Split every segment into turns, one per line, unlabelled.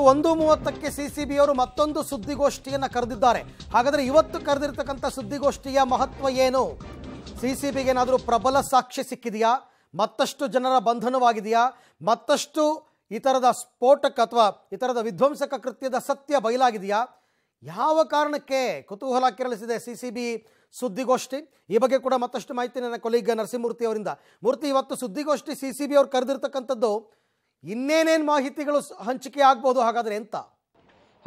ಒಂದು ಮೂವತ್ತಕ್ಕೆ ಸಿಸಿಬಿ ಅವರು ಮತ್ತೊಂದು ಸುದ್ದಿಗೋಷ್ಠಿಯನ್ನು ಕರೆದಿದ್ದಾರೆ ಹಾಗಾದರೆ ಇವತ್ತು ಕರೆದಿರ್ತಕ್ಕಂಥ ಸುದ್ದಿಗೋಷ್ಠಿಯ ಮಹತ್ವ ಏನು ಸಿ ಸಿ ಏನಾದರೂ ಪ್ರಬಲ ಸಾಕ್ಷಿ ಸಿಕ್ಕಿದೆಯಾ ಮತ್ತಷ್ಟು ಜನರ ಬಂಧನವಾಗಿದೆಯಾ ಮತ್ತಷ್ಟು ಈ ಥರದ ಸ್ಫೋಟಕ ಅಥವಾ ಈ ಥರದ ವಿಧ್ವಂಸಕ ಕೃತ್ಯದ ಸತ್ಯ ಬಯಲಾಗಿದೆಯಾ ಯಾವ ಕಾರಣಕ್ಕೆ ಕುತೂಹಲ ಕೆರಳಿಸಿದೆ ಸಿ ಸಿ ಬಿ ಸುದ್ದಿಗೋಷ್ಠಿ ಈ ಬಗ್ಗೆ ಕೂಡ ಮತ್ತಷ್ಟು ಮಾಹಿತಿ ನನ್ನ ಕೊಲೀಗ ನರಸಿಂಹಮೂರ್ತಿ ಅವರಿಂದ ಮೂರ್ತಿ ಇವತ್ತು ಸುದ್ದಿಗೋಷ್ಠಿ ಸಿ ಸಿ ಬಿ ಅವ್ರು ಕರೆದಿರ್ತಕ್ಕಂಥದ್ದು ಇನ್ನೇನೇನು ಮಾಹಿತಿಗಳು ಹಂಚಿಕೆ ಆಗ್ಬೋದು ಹಾಗಾದರೆ ಎಂತ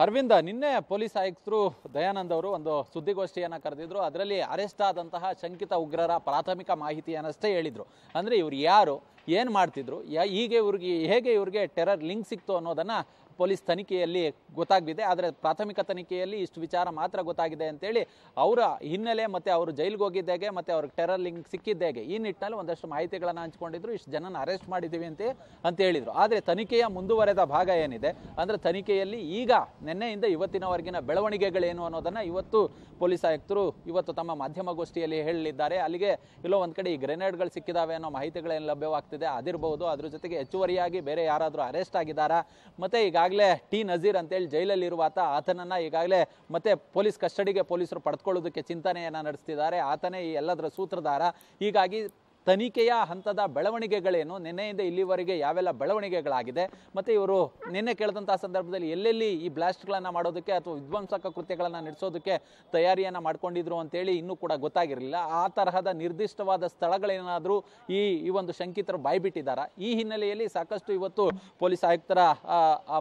ಅರವಿಂದ ನಿನ್ನೆ ಪೊಲೀಸ್ ಆಯುಕ್ತರು ದಯಾನಂದ್ ಅವರು ಒಂದು ಸುದ್ದಿಗೋಷ್ಠಿಯನ್ನು ಕರೆದಿದ್ರು ಅದರಲ್ಲಿ ಅರೆಸ್ಟ್ ಆದಂತಹ ಶಂಕಿತ ಉಗ್ರರ ಪ್ರಾಥಮಿಕ ಮಾಹಿತಿಯನ್ನಷ್ಟೇ ಹೇಳಿದರು ಅಂದರೆ ಇವ್ರು ಯಾರು ಏನು ಮಾಡ್ತಿದ್ರು ಯಾ ಹೀಗೆ ಇವ್ರಿಗೆ ಹೇಗೆ ಇವ್ರಿಗೆ ಟೆರರ್ ಲಿಂಕ್ ಸಿಕ್ತು ಅನ್ನೋದನ್ನು ಪೊಲೀಸ್ ತನಿಖೆಯಲ್ಲಿ ಗೊತ್ತಾಗಿದೆ ಆದರೆ ಪ್ರಾಥಮಿಕ ತನಿಖೆಯಲ್ಲಿ ಇಷ್ಟು ವಿಚಾರ ಮಾತ್ರ ಗೊತ್ತಾಗಿದೆ ಅಂತೇಳಿ ಅವರ ಹಿನ್ನೆಲೆ ಮತ್ತು ಅವರು ಜೈಲಿಗೆ ಹೋಗಿದ್ದಾಗೆ ಮತ್ತು ಅವ್ರಿಗೆ ಟೆರರ್ ಲಿಂಕ್ ಸಿಕ್ಕಿದ್ದಾಗೆ ಈ ನಿಟ್ಟಿನಲ್ಲಿ ಒಂದಷ್ಟು ಮಾಹಿತಿಗಳನ್ನು ಹಂಚಿಕೊಂಡಿದ್ರು ಇಷ್ಟು ಜನನ ಅರೆಸ್ಟ್ ಮಾಡಿದ್ದೀವಿ ಅಂತ ಅಂತ ಹೇಳಿದರು ಆದರೆ ತನಿಖೆಯ ಮುಂದುವರೆದ ಭಾಗ ಏನಿದೆ ಅಂದರೆ ತನಿಖೆಯಲ್ಲಿ ಈಗ ನಿನ್ನೆಯಿಂದ ಇವತ್ತಿನವರೆಗಿನ ಬೆಳವಣಿಗೆಗಳೇನು ಅನ್ನೋದನ್ನು ಇವತ್ತು ಪೊಲೀಸ್ ಆಯುಕ್ತರು ಇವತ್ತು ತಮ್ಮ ಮಾಧ್ಯಮಗೋಷ್ಠಿಯಲ್ಲಿ ಹೇಳಲಿದ್ದಾರೆ ಅಲ್ಲಿಗೆ ಇಲ್ಲೋ ಒಂದು ಕಡೆ ಈ ಗ್ರೆನೇಡ್ಗಳು ಸಿಕ್ಕಿದಾವೆ ಅನ್ನೋ ಮಾಹಿತಿಗಳೇನು ಲಭ್ಯವಾಗ್ತಿದೆ ಅದಿರಬಹುದು ಅದ್ರ ಜೊತೆಗೆ ಹೆಚ್ಚುವರಿಯಾಗಿ ಬೇರೆ ಯಾರಾದರೂ ಅರೆಸ್ಟ್ ಆಗಿದ್ದಾರಾ ಮತ್ತು ಈಗ ಈಗಾಗಲೇ ಟಿ ನಜೀರ್ ಅಂತೇಳಿ ಜೈಲಲ್ಲಿ ಆತ ಆತನನ್ನು ಈಗಾಗಲೇ ಮತ್ತೆ ಪೊಲೀಸ್ ಕಸ್ಟಡಿಗೆ ಪೊಲೀಸರು ಪಡೆದುಕೊಳ್ಳೋದಕ್ಕೆ ಚಿಂತನೆಯನ್ನು ನಡೆಸ್ತಿದ್ದಾರೆ ಆತನೇ ಈ ಎಲ್ಲದರ ಸೂತ್ರಧಾರ ಹೀಗಾಗಿ ತನಿಖೆಯ ಹಂತದ ಬೆಳವಣಿಗೆಗಳೇನು ನಿನ್ನೆಯಿಂದ ಇಲ್ಲಿವರೆಗೆ ಯಾವೆಲ್ಲ ಬೆಳವಣಿಗೆಗಳಾಗಿದೆ ಮತ್ತೆ ಇವರು ನಿನ್ನೆ ಕೇಳಿದಂಥ ಸಂದರ್ಭದಲ್ಲಿ ಎಲ್ಲೆಲ್ಲಿ ಈ ಬ್ಲಾಸ್ಟ್ಗಳನ್ನು ಮಾಡೋದಕ್ಕೆ ಅಥವಾ ವಿಧ್ವಂಸಕ ಕೃತ್ಯಗಳನ್ನು ನಡೆಸೋದಕ್ಕೆ ತಯಾರಿಯನ್ನು ಮಾಡ್ಕೊಂಡಿದ್ರು ಅಂತೇಳಿ ಇನ್ನೂ ಕೂಡ ಗೊತ್ತಾಗಿರಲಿಲ್ಲ ಆ ತರಹದ ನಿರ್ದಿಷ್ಟವಾದ ಸ್ಥಳಗಳೇನಾದರೂ ಈ ಈ ಒಂದು ಶಂಕಿತರು ಬಾಯ್ಬಿಟ್ಟಿದ್ದಾರೆ ಈ ಹಿನ್ನೆಲೆಯಲ್ಲಿ ಸಾಕಷ್ಟು ಇವತ್ತು ಪೊಲೀಸ್ ಆಯುಕ್ತರ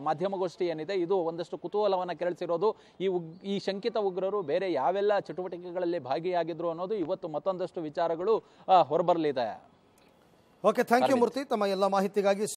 ಮಾಧ್ಯಮಗೋಷ್ಠಿ ಏನಿದೆ ಇದು ಒಂದಷ್ಟು ಕುತೂಹಲವನ್ನು ಕೆರಳಿಸಿರೋದು ಈ ಈ ಶಂಕಿತ ಉಗ್ರರು ಬೇರೆ ಯಾವೆಲ್ಲ ಚಟುವಟಿಕೆಗಳಲ್ಲಿ ಭಾಗಿಯಾಗಿದ್ರು ಅನ್ನೋದು ಇವತ್ತು ಮತ್ತೊಂದಷ್ಟು ವಿಚಾರಗಳು ಹೊರಬರಲಿ ಇದೆ ಓಕೆ ಥ್ಯಾಂಕ್ ಯು ಮೂರ್ತಿ
ತಮ್ಮ ಎಲ್ಲ ಮಾಹಿತಿಗಾಗಿ